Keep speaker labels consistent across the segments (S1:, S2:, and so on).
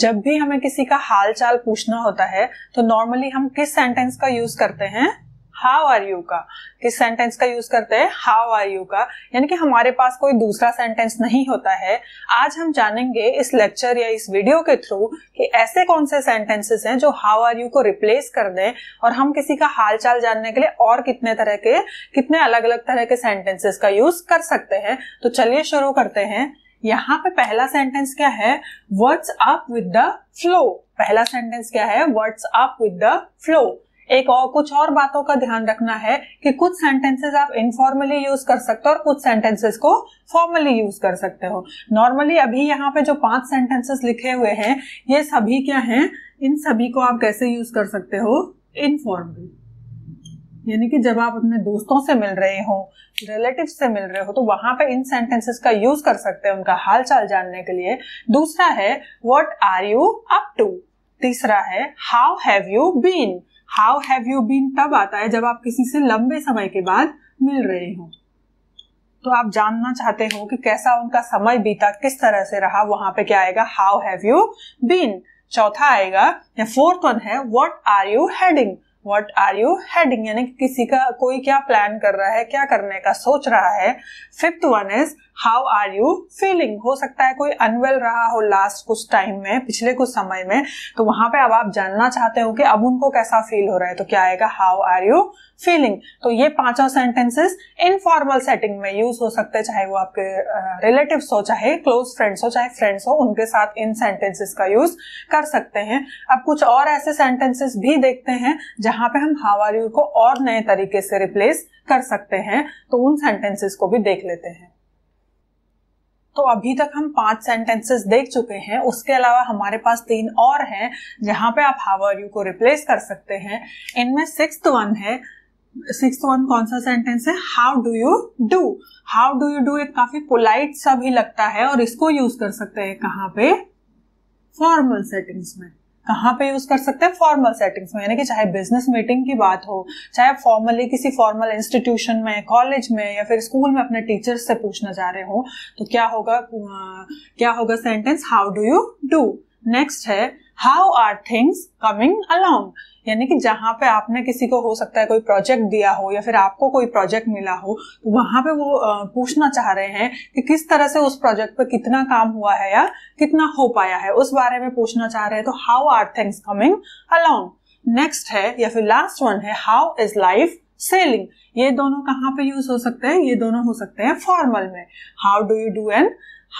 S1: जब भी हमें किसी का हाल चाल पूछना होता है तो नॉर्मली हम किस सेंटेंस का यूज करते हैं हाउ आर यू का किस सेंटेंस का यूज करते हैं हाउ आर यू का यानी कि हमारे पास कोई दूसरा सेंटेंस नहीं होता है आज हम जानेंगे इस लेक्चर या इस वीडियो के थ्रू कि ऐसे कौन से सेंटेंसेस हैं जो हाउ आर यू को रिप्लेस कर दें और हम किसी का हाल चाल जानने के लिए और कितने तरह के कितने अलग अलग तरह के सेंटेंसेस का यूज कर सकते हैं तो चलिए शुरू करते हैं यहाँ पे पहला सेंटेंस क्या है what's up with the flow पहला सेंटेंस क्या है what's up with the flow एक और कुछ और बातों का ध्यान रखना है कि कुछ सेंटेंसेस आप इनफॉर्मली यूज कर सकते हो और कुछ सेंटेंसेस को फॉर्मली यूज कर सकते हो नॉर्मली अभी यहाँ पे जो पांच सेंटेंसेस लिखे हुए हैं ये सभी क्या हैं इन सभी को आप कैसे यूज कर सकते हो इनफॉर्मली यानी कि जब आप अपने दोस्तों से मिल रहे हो रिलेटिव से मिल रहे हो तो वहां पे इन सेंटेंसेस का यूज कर सकते हैं उनका हाल चाल जानने के लिए दूसरा है what are you up to तीसरा है how have you been how have you been तब आता है जब आप किसी से लंबे समय के बाद मिल रहे हो तो आप जानना चाहते हो कि कैसा उनका समय बीता किस तरह से रहा वहां पे क्या आएगा हाउ हैव यू बीन चौथा आएगा या फोर्थ वन है what are you heading what are you heading यानी किसी का कोई क्या प्लान कर रहा है क्या करने का सोच रहा है fifth one is how are you feeling हो सकता है कोई अनवेल रहा हो लास्ट कुछ टाइम में पिछले कुछ समय में तो वहां पे अब आप जानना चाहते हो कि अब उनको कैसा फील हो रहा है तो क्या आएगा हाउ आर यू फीलिंग तो ये पांचों सेंटेंसेस इनफॉर्मल सेटिंग में यूज हो सकते हैं चाहे वो आपके रिलेटिव uh, हो चाहे क्लोज फ्रेंड्स हो चाहे फ्रेंड्स हो उनके साथ इन सेंटेंसेस का यूज कर सकते हैं अब कुछ और ऐसे सेंटेंसेस भी देखते हैं जहां पे हम हाउ आर यू को और नए तरीके से रिप्लेस कर सकते हैं तो उन सेंटेंसेस को भी देख लेते हैं तो अभी तक हम पांच सेंटेंसेस देख चुके हैं उसके अलावा हमारे पास तीन और हैं जहां पे आप हावर आर यू को रिप्लेस कर सकते हैं इनमें सिक्स वन है सिक्स वन कौन सा सेंटेंस है how do you do how do you do एक काफी पोलाइट सा भी लगता है और इसको यूज कर सकते हैं कहाँ पे फॉर्मल सेटिंग्स में कहाँ पे यूज कर सकते हैं फॉर्मल सेटिंग्स में यानी कि चाहे बिजनेस मीटिंग की बात हो चाहे आप फॉर्मली किसी फॉर्मल इंस्टीट्यूशन में कॉलेज में या फिर स्कूल में अपने टीचर्स से पूछना चाह रहे हो तो क्या होगा क्या होगा sentence how do you do next है how are things coming along यानी कि जहां पे आपने किसी को हो सकता है कोई प्रोजेक्ट दिया हो या फिर आपको कोई प्रोजेक्ट मिला हो तो वहां पे वो पूछना चाह रहे हैं कि किस तरह से उस प्रोजेक्ट पे कितना काम हुआ है या कितना हो पाया है उस बारे में पूछना चाह रहे हैं तो how are things coming along next है या फिर लास्ट वन है हाउ इज लाइफ सेलिंग ये दोनों कहाँ पे यूज हो सकते हैं ये दोनों हो सकते हैं फॉर्मल में how do you do and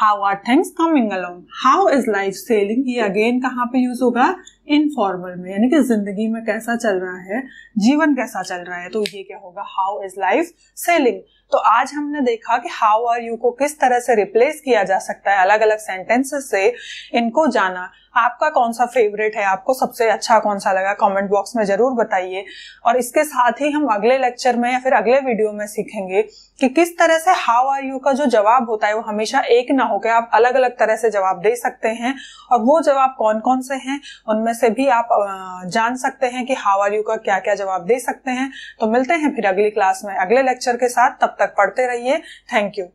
S1: how are things coming along how is life sailing ये अगेन कहाँ पे यूज होगा इनफॉर्मल में यानी कि जिंदगी में कैसा चल रहा है जीवन कैसा चल रहा है तो ये क्या होगा हाउ इज लाइफ सेलिंग तो आज हमने देखा कि हाउ आर यू को किस तरह से रिप्लेस किया जा सकता है अलग अलग सेंटेंसेस से इनको जाना आपका कौन सा फेवरेट है आपको सबसे अच्छा कौन सा लगा कमेंट बॉक्स में जरूर बताइए और इसके साथ ही हम अगले लेक्चर में या फिर अगले वीडियो में सीखेंगे कि किस तरह से हाउ आर यू का जो जवाब होता है वो हमेशा एक ना होकर आप अलग अलग तरह से जवाब दे सकते हैं और वो जवाब कौन कौन से हैं उनमें से भी आप जान सकते हैं कि हाउ आर यू का क्या क्या जवाब दे सकते हैं तो मिलते हैं फिर अगली क्लास में अगले लेक्चर के साथ तब तक पढ़ते रहिए थैंक यू